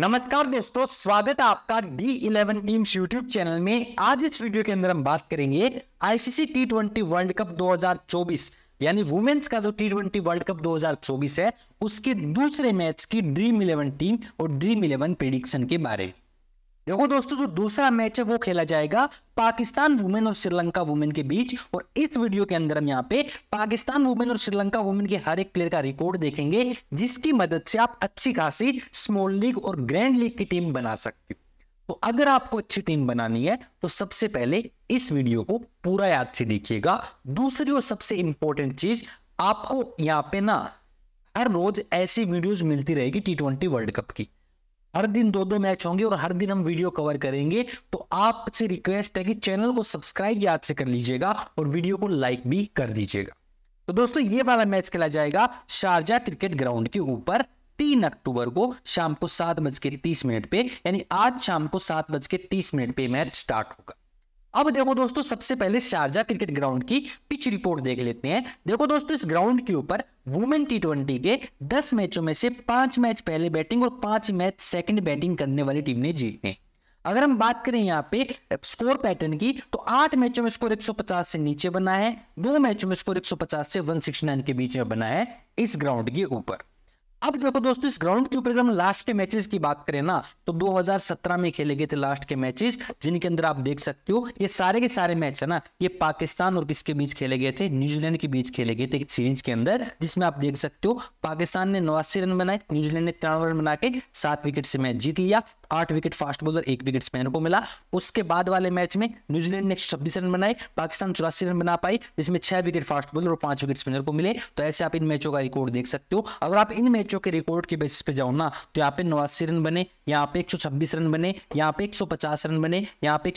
नमस्कार दोस्तों स्वागत है आपका D eleven teams YouTube channel में आज इस वीडियो के अंदर हम बात करेंगे ICC T twenty world cup 2024 यानी वुमेन्स का जो टी ट्वेंटी वर्ल्ड कप 2024 है उसके दूसरे मैच की ड्रीम इलेवन टीम और ड्रीम इलेवन प्रिडिक्शन के बारे में देखो दोस्तों जो दूसरा मैच है वो खेला जाएगा पाकिस्तान वुमेन और श्रीलंका वुमेन के बीच और इस वीडियो के अंदर हम यहाँ पे पाकिस्तान वुमेन और श्रीलंका वुमेन के हर एक प्लेयर का रिकॉर्ड देखेंगे जिसकी मदद से आप अच्छी खासी स्मॉल लीग और ग्रैंड लीग की टीम बना सकते हो तो अगर आपको अच्छी टीम बनानी है तो सबसे पहले इस वीडियो को पूरा याद से देखिएगा दूसरी और सबसे इंपॉर्टेंट चीज आपको यहाँ पे ना हर रोज ऐसी वीडियोज मिलती रहेगी टी ट्वेंटी वर्ल्ड कप की हर दिन दो दो मैच होंगे और हर दिन हम वीडियो कवर करेंगे तो आपसे रिक्वेस्ट है कि चैनल को सब्सक्राइब याद से कर लीजिएगा और वीडियो को लाइक भी कर दीजिएगा तो दोस्तों ये वाला मैच खेला जाएगा शारजा क्रिकेट ग्राउंड के ऊपर तीन अक्टूबर को शाम को सात बज के तीस मिनट पे यानी आज शाम को सात बज के तीस मिनट पे मैच स्टार्ट होगा अब देखो दोस्तों सबसे पहले शारजा क्रिकेट ग्राउंड की पिच रिपोर्ट देख लेते हैं देखो दोस्तों इस ग्राउंड के ऊपर वुमेन टी ट्वेंटी के दस मैचों में से पांच मैच पहले बैटिंग और पांच मैच सेकंड बैटिंग करने वाली टीम ने जीते अगर हम बात करें यहाँ पे स्कोर पैटर्न की तो आठ मैचों में स्कोर 150 से नीचे बना है दो मैचों में स्कोर 150 से 169 के बीच में बना है इस ग्राउंड के ऊपर अब देखो दोस्तों इस ग्राउंड के ऊपर अगर हम लास्ट के मैचेस की बात करें ना तो 2017 में खेले गए थे लास्ट के मैचेस जिनके अंदर आप देख सकते हो ये सारे के सारे मैच है ना ये पाकिस्तान और किसके बीच खेले गए थे न्यूजीलैंड के बीच खेले गए थे एक सीरीज के अंदर जिसमें आप देख सकते हो पाकिस्तान ने नवासी रन बनाए न्यूजीलैंड ने तिरानवे रन बना के सात विकेट से मैच जीत लिया आठ विकेट फास्ट बॉलर एक विकेट स्पिनर को मिला उसके बाद वाले मैच में न्यूजीलैंड ने छब्बीस रन बनाए पाकिस्तान चौरासी रन बना पाई जिसमें छह विकेट फास्ट बॉलर और पांच विकेट स्पिनर को मिले तो ऐसे आप इन मैचों का रिकॉर्ड देख सकते हो अगर आप इन मैचों के रिकॉर्ड के बेसिस पे जाओ ना तो यहाँ पे नवासी रन बने यहाँ पे एक रन बने यहाँ पे एक रन बने यहाँ पे एक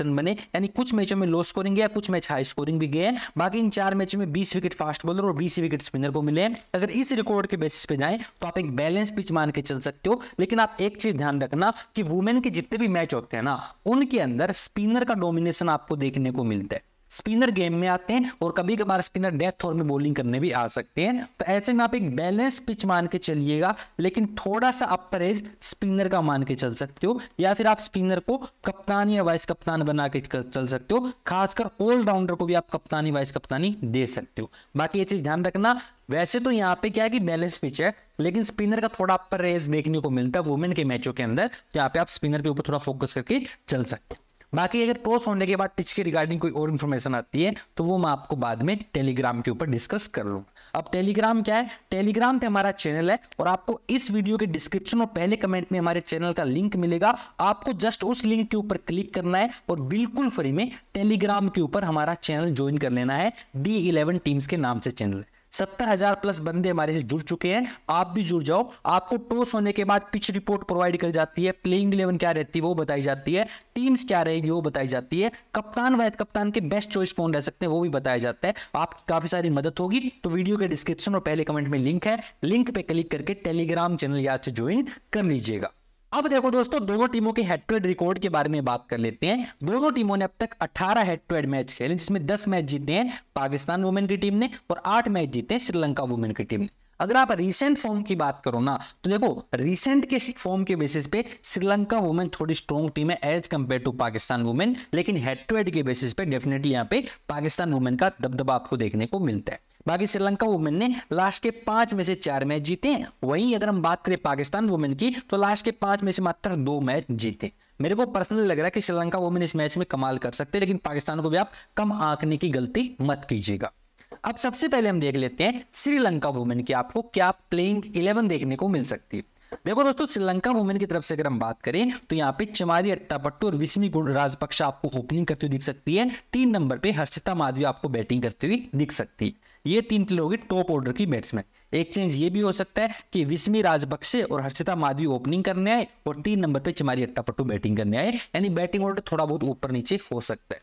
रन बने यानी कुछ मैचों में लो स्कोरिंग गया कुछ मैच हाई स्कोरिंग भी गए बाकी इन चार मैचों में बीस विकेट फास्ट बॉलर और बीस विकेट स्पिनर को मिले अगर इस रिकॉर्ड के बेसिस पे जाए तो आप एक बैलेंस पिच मान के चल सकते हो लेकिन आप एक चीज ध्यान रखना ना कि वुमेन के जितने भी मैच होते हैं ना उनके अंदर स्पिनर का डोमिनेशन आपको देखने को मिलता है स्पिनर गेम में आते हैं और कभी कभार स्पिनर डेथ ओवर में बॉलिंग करने भी आ सकते हैं तो ऐसे में आप एक बैलेंस पिच मान के चलिएगा लेकिन थोड़ा सा अपर एज स्पिनर का मान के चल सकते हो या फिर आप स्पिनर को कप्तान या वाइस कप्तान बना के चल सकते हो खासकर ऑलराउंडर को भी आप कप्तानी वाइस कप्तानी दे सकते हो बाकी ये चीज ध्यान रखना वैसे तो यहाँ पे क्या है कि बैलेंस पिच है लेकिन स्पिनर का थोड़ा अपर रेस देखने को मिलता है वुमेन के मैचों के अंदर तो यहाँ पे आप स्पिनर के ऊपर थोड़ा फोकस करके चल सकते हैं बाकी अगर टॉस होने के बाद पिच के रिगार्डिंग कोई और इन्फॉर्मेशन आती है तो वो मैं आपको बाद में टेलीग्राम के ऊपर डिस्कस कर लूँगा अब टेलीग्राम क्या है टेलीग्राम पे हमारा चैनल है और आपको इस वीडियो के डिस्क्रिप्शन और पहले कमेंट में हमारे चैनल का लिंक मिलेगा आपको जस्ट उस लिंक के ऊपर क्लिक करना है और बिल्कुल फ्री में टेलीग्राम के ऊपर हमारा चैनल ज्वाइन कर लेना है डी इलेवन टीम्स के नाम से चैनल है सत्तर हजार प्लस बंदे हमारे से जुड़ चुके हैं आप भी जुड़ जाओ आपको टॉस होने के बाद पिच रिपोर्ट प्रोवाइड कर जाती है प्लेइंग इलेवन क्या रहती है वो बताई जाती है टीम्स क्या रहेगी वो बताई जाती है कप्तान वाइस कप्तान के बेस्ट चॉइस कौन रह सकते हैं वो भी बताया जाता है आपकी काफी सारी मदद होगी तो वीडियो के डिस्क्रिप्शन और पहले कमेंट में लिंक है लिंक पे क्लिक करके टेलीग्राम चैनल याद से ज्वाइन कर लीजिएगा अब देखो दोस्तों दोनों टीमों के हेड टू हेड रिकॉर्ड के बारे में बात कर लेते हैं दोनों टीमों ने अब तक 18 हेड टू हेड मैच खेले जिसमें 10 मैच जीते हैं पाकिस्तान वुमेन की टीम ने और 8 मैच जीते हैं श्रीलंका वुमेन की टीम ने अगर आप रिसेंट फॉर्म की बात करो ना तो देखो रिसेंट के फॉर्म के बेसिस पे श्रीलंका वुमेन थोड़ी स्ट्रॉन्ग टीम है as compare to Pakistan women लेकिन हेड टू हेड के बेसिस पे डेफिनेटली यहाँ पे पाकिस्तान वुमेन का दबदबा आपको देखने को मिलता है बाकी श्रीलंका वुमेन ने लास्ट के पांच में से चार मैच जीते वहीं अगर हम बात करें पाकिस्तान वुमेन की तो लास्ट के पांच में से मात्र दो मैच जीते मेरे को पर्सनली लग रहा है कि श्रीलंका वुमेन इस मैच में कमाल कर सकते हैं लेकिन पाकिस्तान को भी आप कम आंकने की गलती मत कीजिएगा अब सबसे पहले हम देख लेते हैं श्रीलंका वुमेन की आपको क्या प्लेइंग इलेवन देखने को मिल सकती है देखो दोस्तों श्रीलंका वुमेन की तरफ से अगर हम बात करें तो यहाँ पे चमारी अट्टापट्टू और विस्मी राजपक्ष आपको ओपनिंग करती हुई दिख सकती है तीन नंबर पे हर्षिता माधवी आपको बैटिंग करती हुई दिख सकती है ये तीन किलो होगी टॉप ऑर्डर की बैट्समैन एक चेंज ये भी हो सकता है कि विस्मी राजपक्षे और हर्षिता माधवी ओपनिंग करने आए और तीन नंबर पे चमारी अट्टापट्टू बैटिंग करने आए यानी बैटिंग ऑर्डर थोड़ा बहुत ऊपर नीचे हो सकता है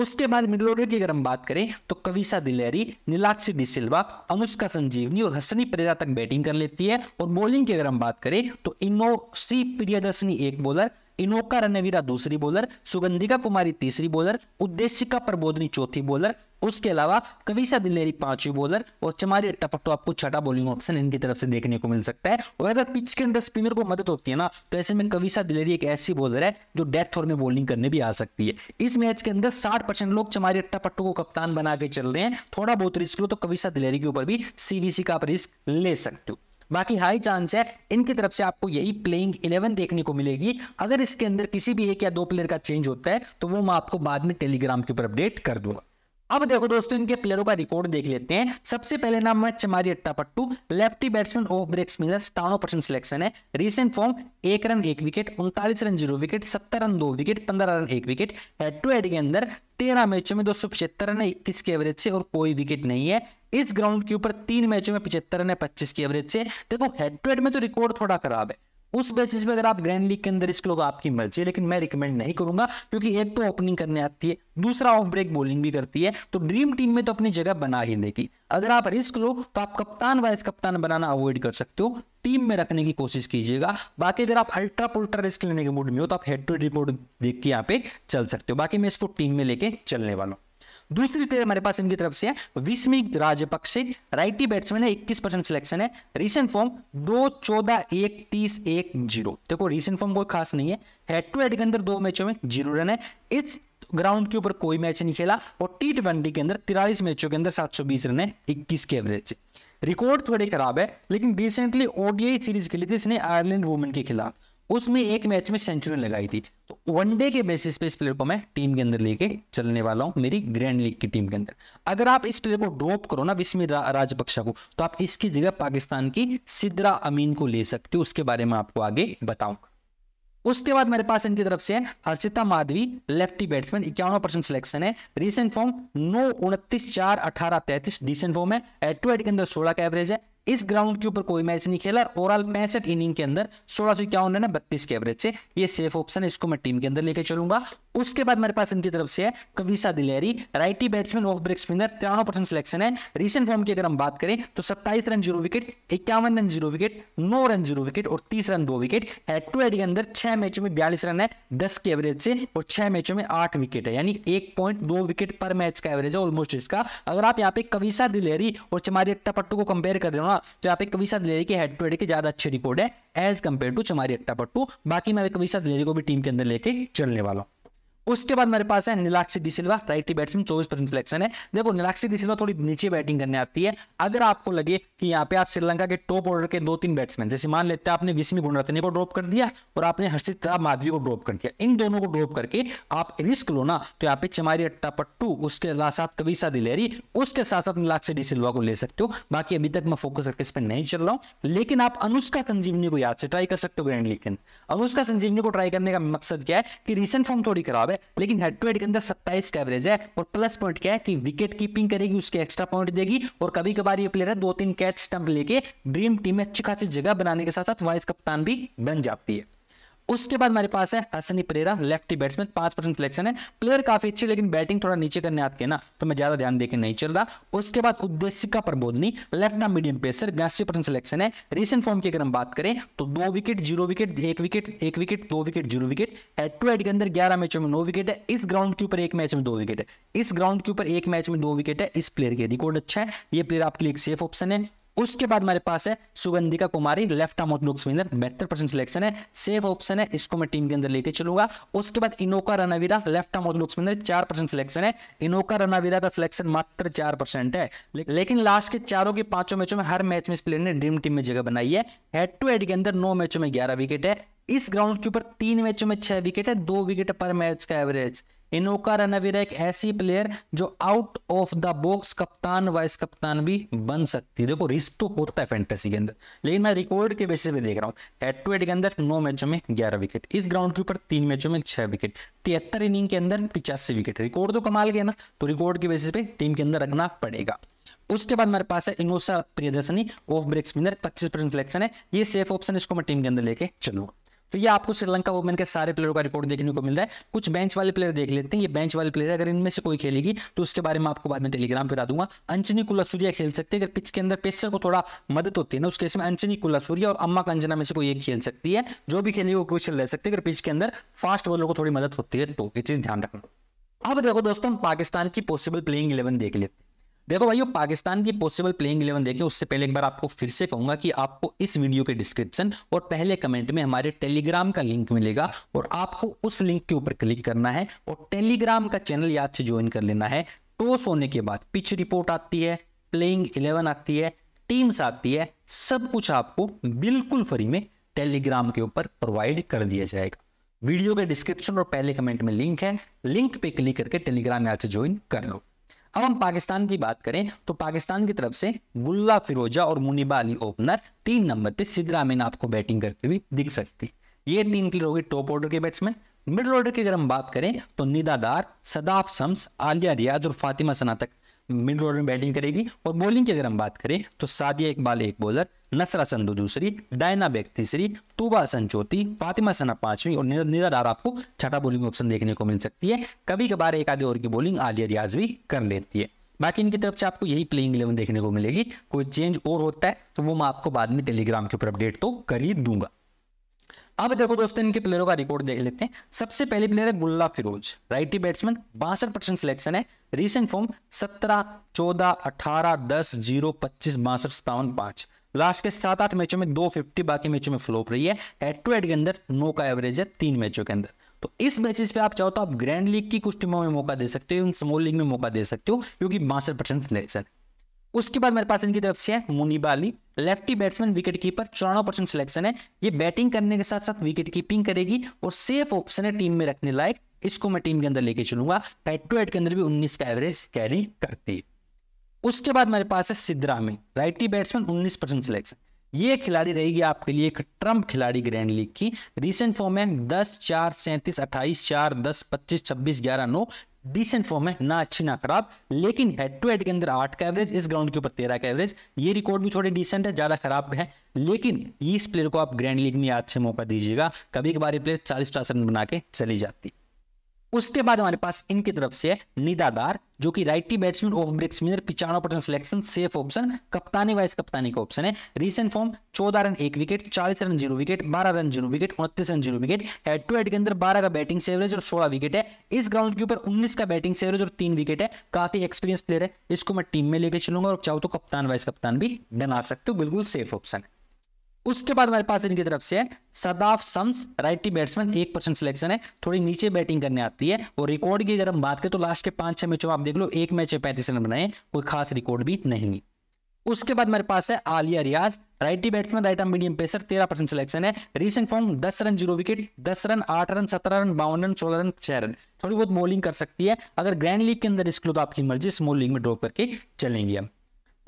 उसके बाद मिडलोडर की अगर हम बात करें तो कविसा दिलेरी नीलाक्षी डिसिल्वा अनुष्का संजीवनी और हसनी प्रेरा तक बैटिंग कर लेती है और बॉलिंग की अगर हम बात करें तो इनो सी प्रियदर्शनी एक बॉलर इनोका रनवीरा दूसरी बॉलर सुगंधिका कुमारी तीसरी बॉलर उद्देशिका प्रबोधनी चौथी बॉलर उसके अलावा कविशा दिलेरी पांचवी बॉलर और चमारी टपकटो आपको छठा बॉलिंग ऑप्शन इनकी तरफ से देखने को मिल सकता है और अगर पिच के अंदर स्पिनर को मदद होती है ना तो ऐसे में कविशा दिलेरी एक ऐसी बॉलर है जो डेथ ओवर में बॉलिंग करने भी आ सकती है इस मैच के अंदर साठ परसेंट लोग चमारी टपकटो को कप्तान बना के चल रहे हैं थोड़ा बहुत रिस्क लो तो कविशा दिलेरी के ऊपर भी सीबीसी का आप रिस्क ले सकते हो बाकी हाई चांस है इनकी तरफ से आपको यही प्लेइंग इलेवन देखने को मिलेगी अगर इसके अंदर किसी भी एक या दो प्लेयर का चेंज होता है तो वो मैं आपको बाद में टेलीग्राम के ऊपर अपडेट कर दूंगा अब देखो दोस्तों इनके प्लेयरों का रिकॉर्ड देख लेते हैं सबसे पहले नाम है Chamari Athapaththu lefty batsman off break spinner सतानो परसेंट सिलेक्शन है रिसेंट फॉर्म एक रन एक विकेट उनतालीस रन जीरो विकेट सत्तर रन दो विकेट पंद्रह रन एक विकेट हेड टू हेड के अंदर तेरह मैचों में दो सौ पचहत्तर रन है इक्कीस के एवरेज से और कोई विकेट नहीं है इस ग्राउंड के ऊपर तीन मैचों में पचहत्तर रन है पच्चीस की एवरेज से देखो हेड टू हेड में तो रिकॉर्ड थोड़ा खराब है उस बेसिस पे अगर आप ग्रैंड लीग के अंदर रिस्क लोग आपकी मर्जी है लेकिन मैं रिकमेंड नहीं करूंगा क्योंकि एक तो ओपनिंग करने आती है दूसरा ऑफ ब्रेक बॉलिंग भी करती है तो ड्रीम टीम में तो अपनी जगह बना ही लेगी अगर आप रिस्क लो तो आप कप्तान वाइस कप्तान बनाना अवॉइड कर सकते हो टीम में रखने की कोशिश कीजिएगा बाकी अगर आप अल्ट्रा पुल्ट्रा रिस्क लेने के मूड में हो तो आप हेड टू रिपोर्ट देख के यहाँ पे चल सकते हो बाकी मैं इसको टीम में लेके चलने वाला हूँ दूसरी प्लेयर हमारे पास इनकी तरफ से है विस्मिक राजपक्षे राइटी बैट्समैन है इक्कीस परसेंट सिलेक्शन है रिसेंट फॉर्म दो चौदह एक तीस एक जीरो देखो रिसेंट फॉर्म कोई खास नहीं है हेड टू हेड के अंदर दो मैचों में जीरो रन है इस ग्राउंड के ऊपर कोई मैच नहीं खेला और टी ट्वेंटी के अंदर तिरालीस मैचों के अंदर सात सौ बीस रन है इक्कीस के एवरेज रिकॉर्ड थोड़े खराब है लेकिन रिसेंटली ओडीआई सीरीज खेली थी इसने आयरलैंड वुमेन के खिलाफ उसमें एक मैच में सेंचुरी लगाई थी तो वनडे के बेसिस पे इस प्लेयर को मैं टीम के अंदर लेके चलने वाला हूँ मेरी ग्रैंड लीग की टीम के अंदर अगर आप इस प्लेयर को ड्रॉप करो ना विस्मित रा, राजपक्षा को तो आप इसकी जगह पाकिस्तान की सिद्रा अमीन को ले सकते हो उसके बारे में आपको आगे बताऊंगा उसके बाद मेरे पास इनकी तरफ से है हर्षिता माधवी लेफ्टी बैट्समैन इक्यावन परसेंट सिलेक्शन है रिसेंट फॉर्म नौ उनतीस चार अठारह तैतीस डिसेंट फॉर्म है एट टू एट के अंदर सोलह का एवरेज है इस ग्राउंड के ऊपर कोई मैच नहीं खेला ओवरऑल पैंसठ इनिंग के अंदर सोलह सौ इक्यावन रन है बत्तीस के एवरेज से ये सेफ ऑप्शन है इसको मैं टीम के अंदर लेकर चलूंगा उसके बाद मेरे पास इनकी तरफ से है Kavisha Dilhari righty batsman off break spinner तिरानवे परसेंट सिलेक्शन है रिसेंट फॉर्म की अगर हम बात करें तो सत्ताईस रन जीरो विकेट इक्यावन रन जीरो विकेट नौ रन जीरो विकेट और तीस रन दो विकेट हेड टू हेड के अंदर छह मैचों में बयालीस रन है दस के एवरेज से और छह मैचों में आठ विकेट है यानी एक पॉइंट दो विकेट पर मैच का एवरेज है ऑलमोस्ट इसका अगर आप यहाँ पे कविसा दिलेरी और चमारी अट्टापट्टू को कंपेयर कर रहे हो हाँ तो यहाँ पे कभी साथ लेरी के हेड टू हेड के ज्यादा अच्छे रिकॉर्ड है as compare to Chamari Athapaththu बाकी मैं कभी साथ लेरी को भी टीम के अंदर लेके चलने वाला हूँ उसके बाद मेरे पास है निलाक्षी डिसिल्वा राइटी बैट्समैन चौबीस परसेंट सिलेक्शन है देखो निलाक्षी डिसिल्वा थोड़ी नीचे बैटिंग करने आती है अगर आपको लगे कि यहाँ पे आप श्रीलंका के टॉप ऑर्डर के दो तीन बैट्समैन जैसे मान लेते हैं आपने विस्मी गुणरत्ने को ड्रॉप कर दिया और आपने हर्षित माधवी को ड्रॉप कर दिया इन दोनों को ड्रॉप करके आप रिस्क लो ना तो यहाँ पे चमारी अट्टा पट्टू उसके साथ कविशा दिलेरी उसके साथ साथ निलाक्षी डिसिल्वा को ले सकते हो बाकी अभी तक मैं फोकस करके इस पर नहीं चल रहा हूँ लेकिन आप अनुष्का संजीवनी को याद से ट्राई कर सकते हो ग्रैंड लीग अनुष्का संजीवनी को ट्राई करने का मकसद क्या है कि रिसेंट फॉर्म थोड़ी खराब है लेकिन हेड टू हेड के अंदर सत्ताईस का एवरेज है और प्लस पॉइंट क्या है कि विकेट कीपिंग करेगी उसके एक्स्ट्रा पॉइंट देगी और कभी कभार ये प्लेयर है दो तीन कैच स्टंप लेके ड्रीम टीम में अच्छी खासी जगह बनाने के साथ साथ वाइस कप्तान भी बन जाती है उसके बाद हमारे पास है हसनी परेरा लेफ्टी बैट्समैन पांच परसेंट सिलेक्शन है प्लेयर काफी अच्छी लेकिन बैटिंग थोड़ा नीचे करने आती है ना तो मैं ज्यादा ध्यान देकर नहीं चल रहा उसके बाद उद्देश्य का Prabodhani left arm medium pacer बयासी परसेंट सिलेक्शन है रिसेंट फॉर्म की अगर हम बात करें तो दो विकेट जीरो विकेट एक विकेट एक विकेट दो wicket zero wicket head to head के अंदर ग्यारह मैचों में नो विकेट है इस ग्राउंड के ऊपर एक मैच में दो विकेट है इस ग्राउंड के ऊपर एक मैच में दो विकेट है इस प्लेयर के रिकॉर्ड अच्छा है ये प्लेयर आपके लिए एक सेफ ऑप्शन है उसके बाद हमारे पास है Sugandika Kumari left arm orthodox में बेहतर परसेंट सिलेक्शन है सेफ ऑप्शन है इसको मैं टीम के अंदर लेके चलूंगा उसके बाद Inoka Ranaweera left arm orthodox में चार परसेंट सिलेक्शन है इनोका रनावीरा का सिलेक्शन मात्र चार परसेंट है लेकिन लास्ट के चारों के पांचों मैचों में हर मैच में इस प्लेयर ने ड्रीम टीम में जगह बनाई है हेड टू हेड के अंदर नौ मैचों में ग्यारह विकेट है इस ग्राउंड के ऊपर तीन मैचों में छह विकेट है दो विकेट पर मैच का एवरेज इनोका रनवीरा एक ऐसी प्लेयर जो आउट ऑफ द बॉक्स कप्तान वाइस कप्तान भी बन सकती है देखो रिस्क तो होता है फैंटेसी के अंदर लेकिन मैं रिकॉर्ड के बेसिस पे देख रहा हूँ हेड टू हेड के अंदर नौ मैचों में ग्यारह विकेट इस ग्राउंड के ऊपर तीन मैचों में छह विकेट तिहत्तर इनिंग के अंदर पिचासी विकेट रिकॉर्ड तो कमाल गया ना तो रिकॉर्ड के बेसिस पे टीम के अंदर रखना पड़ेगा उसके बाद मेरे पास है Inoshi Priyadarshani off break spinner पच्चीस परसेंट सिलेक्शन है ये सेफ ऑप्शन इसको मैं टीम के अंदर लेके चलूंगा तो ये आपको श्रीलंका वुमेन के सारे प्लेयरों का रिपोर्ट देखने को मिल रहा है कुछ बेंच वाले प्लेयर देख लेते हैं ये बेंच वाले प्लेयर अगर इनमें से कोई खेलेगी तो उसके बारे में आपको बाद में टेलीग्राम पर बता दूंगा अंजनी सूर्या खेल सकते हैं अगर पिच के अंदर पेसर को थोड़ा मदद होती है ना उस केस में अंजनी कुलासूर्या और अम्मा कंजना में से कोई एक खेल सकती है जो भी खेलेगी वो क्रोशल रह सकती है अगर पिच के अंदर फास्ट बॉलर को थोड़ी मदद होती है तो ये चीज़ ध्यान रखना अब देखो दोस्तों पाकिस्तान की पॉसिबल प्लेइंग इलेवन देख लेते हैं देखो भाइयों पाकिस्तान की पॉसिबल प्लेइंग इलेवन देखें उससे पहले एक बार आपको फिर से कहूंगा कि आपको इस वीडियो के डिस्क्रिप्शन और पहले कमेंट में हमारे टेलीग्राम का लिंक मिलेगा और आपको उस लिंक के ऊपर क्लिक करना है और टेलीग्राम का चैनल याद से ज्वाइन कर लेना है टॉस होने के बाद पिच रिपोर्ट आती है प्लेइंग इलेवन आती है टीम्स आती है सब कुछ आपको बिल्कुल फ्री में टेलीग्राम के ऊपर प्रोवाइड कर दिया जाएगा वीडियो के डिस्क्रिप्शन और पहले कमेंट में लिंक है लिंक पे क्लिक करके टेलीग्राम याद से ज्वाइन कर लो अब हम पाकिस्तान की बात करें तो पाकिस्तान की तरफ से गुल्ला फिरोजा और मुनिबा अली ओपनर तीन नंबर पे सिद्धरामिन आपको बैटिंग करते हुए दिख सकती ये तीन क्लियर होगी टॉप ऑर्डर के बैट्समैन मिडल ऑर्डर की अगर हम बात करें तो निदादार सदाफ शम्स आलिया रियाज और फातिमा सना तक मिडल ऑर्डर में बैटिंग करेगी और बॉलिंग की अगर हम बात करें तो सादिया इकबाल एक बॉलर नसरा संधू दूसरी डायना बेग तीसरी तूबा हसन चौथी फातिमा सना पांचवी और निजा डार आपको छठा बॉलिंग ऑप्शन देखने को मिल सकती है कभी कभार एक आधे ओवर की बॉलिंग आलिया रियाज भी कर लेती है बाकी इनकी तरफ से आपको यही प्लेइंग इलेवन देखने को मिलेगी कोई चेंज और होता है तो वो मैं आपको बाद में टेलीग्राम के ऊपर अपडेट तो कर ही दूंगा अब देखो दोस्तों इनके प्लेयरों का रिकॉर्ड देख लेते हैं सबसे पहले प्लेयर है बुल्ला फिरोज राइटी बैट्समैन बासठ परसेंट सिलेक्शन है रिसेंट फॉर्म सत्रह चौदह अठारह दस जीरो पच्चीस बासठ सत्तावन पांच लास्ट के सात आठ मैचों में दो फिफ्टी बाकी मैचों में फ्लोप रही है एट टू एट के अंदर नो का एवरेज है तीन मैचों के अंदर तो इस मैचेस पे आप चाहो तो आप ग्रैंड लीग की कुछ टीमों में मौका दे सकते हो स्मॉल लीग में मौका दे सकते हो क्योंकि बासठ परसेंट सिलेक्शन है उसके बाद मेरे पास इनकी तरफ से है Muneeba Ali lefty batsman wicket keeper चौरानवे परसेंट सिलेक्शन है ये बैटिंग करने के साथ साथ विकेट कीपिंग करेगी और सेफ ऑप्शन है टीम में रखने लायक इसको मैं टीम के अंदर लेके चलूंगा हेड टू हेड के अंदर भी उन्नीस का एवरेज कैरी करती है उसके बाद मेरे पास है सिद्धरामी राइटी बैट्समैन उन्नीस परसेंट सिलेक्शन ये खिलाड़ी रहेगी आपके लिए एक ट्रम्प खिलाड़ी ग्रैंड लीग की रिसेंट फॉर्म है दस चार सैंतीस अट्ठाईस चार दस पच्चीस छब्बीस ग्यारह नौ डिसेंट फॉर्म है ना अच्छी ना खराब लेकिन हेड टू हेड के अंदर आठ का एवरेज इस ग्राउंड के ऊपर तेरह का एवरेज ये रिकॉर्ड भी थोड़े डिसेंट है ज़्यादा खराब है लेकिन इस प्लेयर को आप ग्रैंड लीग में याद से मौका दीजिएगा कभी कभार ये प्लेयर चालीस पचास रन बना के चली जाती है उसके बाद हमारे पास इनकी तरफ से निदादार जो कि righty batsman off break spinner पिचानो परसेंट सिलेक्शन सेफ ऑप्शन कप्तानी वाइस कप्तानी का ऑप्शन है रीसेंट फॉर्म चौदह रन एक विकेट चालीस रन जीरो विकेट बारह रन जीरो विकेट उनतीस run zero wicket head to head के अंदर बारह का बैटिंग सेवरेज और सोलह विकेट है इस ग्राउंड के ऊपर उन्नीस का बैटिंग सेवरेज और तीन विकेट है काफी एक्सपीरियंस प्लेयर है इसको मैं टीम में लेकर चलूंगा और चाहो तो कप्तान वाइस कप्तान भी बना सकते हो बिल्कुल सेफ ऑप्शन है उसके बाद हमारे पास इनकी तरफ से सदाफ सम्स राइटी बैट्समैन एक परसेंट सिलेक्शन है थोड़ी नीचे बैटिंग करने आती है और रिकॉर्ड की अगर हम बात करें तो लास्ट के पांच छह मैचों आप देख लो एक मैच है पैंतीस रन बनाए कोई खास रिकॉर्ड भी नहीं उसके बाद मेरे पास है Aliya Riaz righty batsman right arm medium pacer तेरह परसेंट सिलेक्शन है रीसेंट फॉर्म दस रन जीरो विकेट दस रन आठ रन सत्रह रन बावन रन सोलह रन छह रन थोड़ी बहुत बॉलिंग कर सकती है अगर ग्रैंड लीग के अंदर इसको तो आपकी मर्जी स्मॉल लीग में ड्रॉप करके चलेंगे हम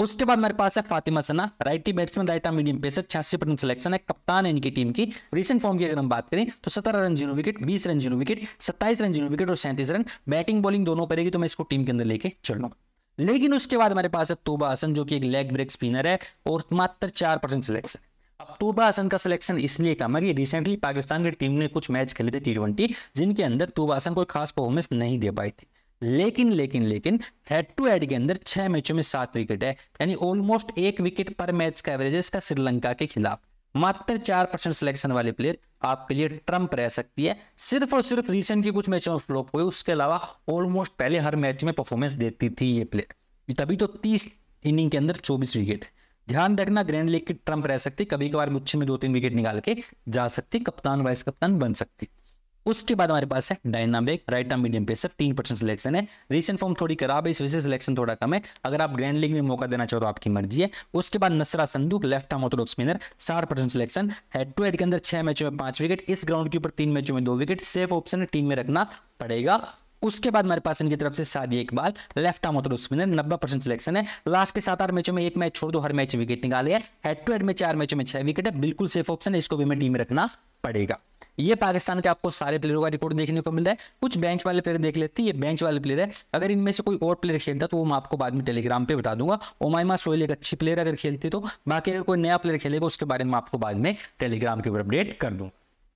उसके बाद हमारे पास है Fatima Sana righty batsman right medium pacer छियासी परसेंट सिलेक्शन है कप्तान है इनकी टीम की रिसेंट फॉर्म की अगर हम बात करें तो सत्रह रन जीरो विकेट बीस रन जीरो विकेट सत्ताईस रन जीरो विकेट और सैंतीस रन बैटिंग बॉलिंग दोनों करेगी तो मैं इसको टीम के अंदर लेके लूंगा लेकिन उसके बाद हमारे पास है तोबा हसन जो कि एक लेग ब्रेक स्पिनर है और मात्र चार परसेंट सिलेक्शन अब तोबा हसन का सिलेक्शन इसलिए कम है कि रिसेंटली पाकिस्तान की टीम ने कुछ मैच खेले थे टी जिनके अंदर तोबा हसन कोई खास परफॉर्मेंस नहीं दे पाई थी लेकिन लेकिन लेकिन हेड टू हेड के अंदर छह मैचों में सात विकेट है यानी ऑलमोस्ट एक विकेट पर मैच का एवरेज है इसका श्रीलंका के खिलाफ मात्र चार परसेंट सिलेक्शन वाले प्लेयर आपके लिए ट्रंप रह सकती है सिर्फ और सिर्फ रिसेंट के कुछ मैचों में फ्लॉप हुए उसके अलावा ऑलमोस्ट पहले हर मैच में परफॉर्मेंस देती थी ये प्लेयर तभी तो तीस इनिंग के अंदर चौबीस विकेट है ध्यान रखना ग्रैंड लीग की ट्रंप रह सकती कभी कभार गुच्छे में दो तीन विकेट निकाल के जा सकती कप्तान वाइस कप्तान बन सकती उसके बाद हमारे पास है डायनामिक राइट टर्म मीडियम पे सिर्फ तीन परसेंट सिलेक्शन है रिसेंट फॉर्म थोड़ी खराब है इस वजह से सिलेक्शन थोड़ा कम है अगर आप ग्रैंड लीग में मौका देना चाहो तो आपकी मर्जी है उसके बाद Nashra Sandhu left arm orthodox spinner साठ percent selection head to head के अंदर छह मैचों में पांच विकेट इस ग्राउंड के ऊपर तीन मैचों में दो विकेट सेफ ऑप्शन है टीम में रखना पड़ेगा उसके बाद हमारे पास इनकी तरफ से Sadia Iqbal left arm orthodox spinner नब्बे परसेंट सिलेक्शन है लास्ट के सात आठ मैचों में एक मैच छोड़ दो हर मैच विकेट निकाले हेड टू हेड में चार मैचों में छह विकेट है बिल्कुल सेफ ऑप्शन है इसको भी मैं टीम में रखना पड़ेगा ये पाकिस्तान के आपको सारे प्लेयरों का रिकॉर्ड देखने को मिल रहा है कुछ बेंच वाले प्लेयर देख लेते हैं ये बेंच वाले प्लेयर है अगर इनमें से कोई और प्लेयर खेलता तो वो मैं आपको बाद में टेलीग्राम पे बता दूंगा ओमाइमा सोहेल एक अच्छी प्लेयर अगर खेलती तो बाकी अगर कोई नया प्लेयर खेलेगा उसके बारे में आपको बाद में टेलीग्राम के ऊपर अपडेट कर दूँ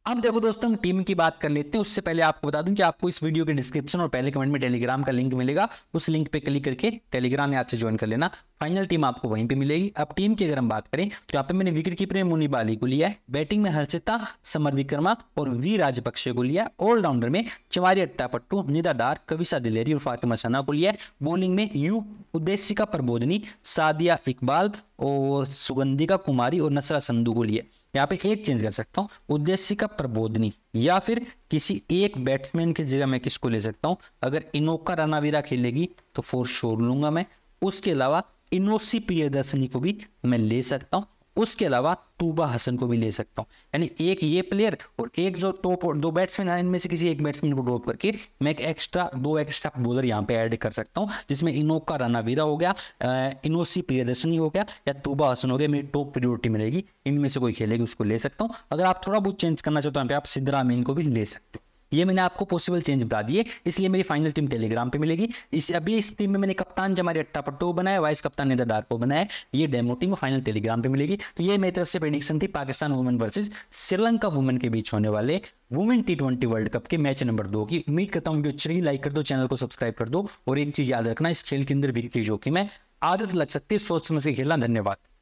अब देखो दोस्तों हम टीम की बात कर लेते हैं उससे पहले आपको बता दूं कि आपको इस वीडियो के डिस्क्रिप्शन और पहले कमेंट में टेलीग्राम का लिंक मिलेगा उस लिंक पे क्लिक करके टेलीग्राम में आज से ज्वाइन कर लेना फाइनल टीम आपको वहीं पे मिलेगी अब टीम की अगर हम बात करें तो यहाँ पे मैंने विकेट कीपर में मुनी बाली को लिया है बैटिंग में हर्षिता समर विक्रमा और वी राजपक्षे को लिया ऑलराउंडर में अट्टा अट्टापट्टू निदा डार कविशा दिलेरी और फातिमा सना को लिया बॉलिंग में यू उद्देशिका प्रबोधनी सादिया इकबाल और सुगंधिका कुमारी और नसरा संधू को लिया यहाँ पे एक चेंज कर सकता हूँ उद्देश्य का प्रबोधनी या फिर किसी एक बैट्समैन की जगह मैं किसको ले सकता हूँ अगर इनोका रनावीरा खेलेगी तो फोर शोर लूंगा मैं उसके अलावा इनोसी प्रियदर्शनी को भी मैं ले सकता हूँ उसके अलावा तूबा हसन को भी ले सकता हूँ यानी एक ये प्लेयर और एक जो टॉप दो बैट्समैन है इनमें से किसी एक बैट्समैन को ड्रॉप करके मैं एक एक्स्ट्रा दो एक्स्ट्रा बॉलर यहाँ पे ऐड कर सकता हूँ जिसमें इनोक का रानावीरा हो गया इनोसी प्रियदर्शनी हो गया या तूबा हसन हो गया मेरी टॉप प्रियोरिटी मिलेगी इनमें से कोई खेलेगी उसको ले सकता हूँ अगर आप थोड़ा बहुत चेंज करना चाहते हो तो यहाँ पे आप सिद्धरामीन को भी ले सकते हो ये मैंने आपको पॉसिबल चेंज बता दिए इसलिए मेरी फाइनल टीम टेलीग्राम पे मिलेगी इस अभी इस टीम में मैंने कप्तान जमारी अट्टा पट्टो बनाया वाइस कप्तान नेता डार्को बनाया ये डेमो टीम फाइनल टेलीग्राम पे मिलेगी तो ये मेरी तरफ से प्रेडिक्शन थी Pakistan women versus Sri Lanka women के बीच होने वाले women T twenty world cup के मैच नंबर दो की उम्मीद करता हूँ वीडियो अच्छी लाइक कर दो चैनल को सब्सक्राइब कर दो और एक चीज़ याद रखना इस खेल के अंदर जो जोखिम है आदत लग सकती है सोच समझ के खेलना धन्यवाद